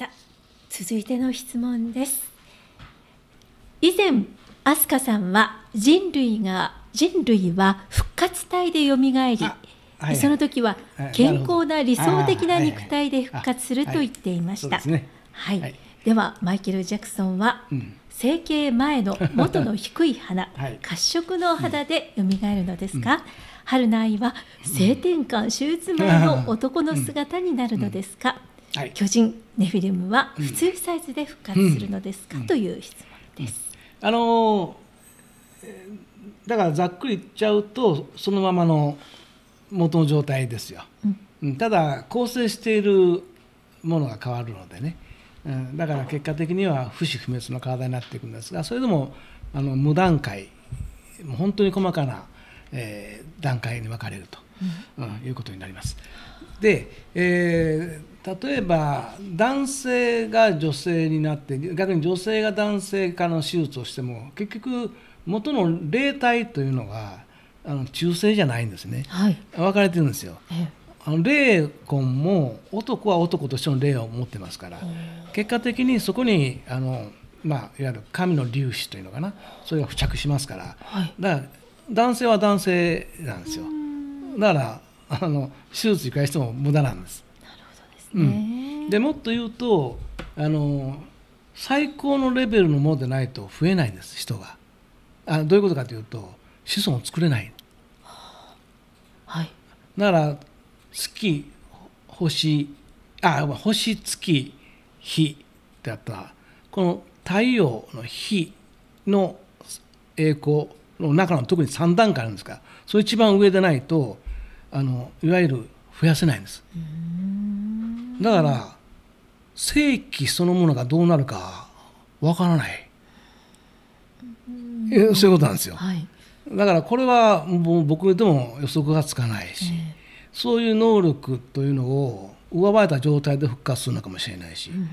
さあ続いての質問です以前飛鳥さんは人類が人類は復活体でよみがえり、はい、その時は健康な理想的な肉体で復活すると言っていました。はい、ではマイケル・ジャクソンは、うん、整形前の 元の低い鼻、はい、褐色の肌でよみがえるのですか、うん、春の愛は性転換手術前の男の姿になるのですか、はい、巨人ネフィリムは普通サイズで復活するのですか、うん、という質問です。あのだからざっくり言っちゃうとそのままの元の状態ですよ、うん、ただ構成しているものが変わるのでね、うん、だから結果的には不死不滅の体になっていくんですがそれでもあの無段階もう本当に細かな、えー、段階に分かれると、うん、いうことになります。で、えー例えば男性が女性になって逆に女性が男性化の手術をしても結局元の霊体というのがあの中性じゃないんですね、はい、分かれてるんですよ。あの霊魂も男は男としての霊を持ってますから結果的にそこにあの、まあ、いわゆる神の粒子というのかなそれが付着しますから、はい、だから男性は男性なんですよ。だからあの手術に返しても無駄なんです。うん、でもっと言うとあの最高のレベルのものでないと増えないんです人があどういうことかというと子孫を作れない、はい、だから月星あ星月日ってあったこの太陽の日の栄光の中の特に3段階あるんですがそれ一番上でないとあのいわゆる増やせないんです。うんだから正規そのものがどうなるかわからない、うん、そういうことなんですよ、はい、だからこれはもう僕でも予測がつかないし、えー、そういう能力というのを上回った状態で復活するのかもしれないし、うん、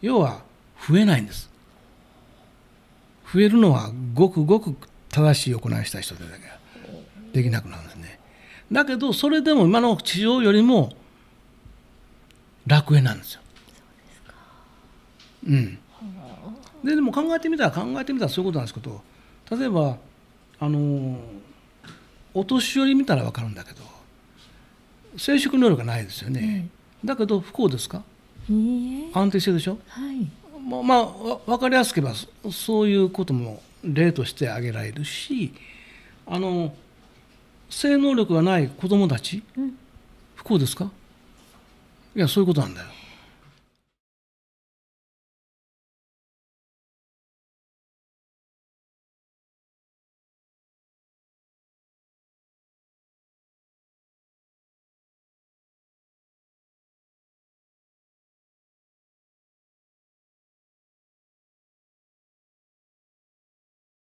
要は増えないんです増えるのはごくごく正しい行いした人でだけできなくなるんですねだけどそれでも今の地上よりも楽園なんですよ。うん、ででも考えてみたら考えてみたらそういうことなんですけど例えばあのお年寄り見たら分かるんだけど生殖能力がないですよね、うん、だけど不幸ですか、え安定してるでしょ、はいまあ、まあ、分かりやすく言えばそういうことも例として挙げられるしあの性能力がない子どもたち、うん、不幸ですかいやそういうことなんだよ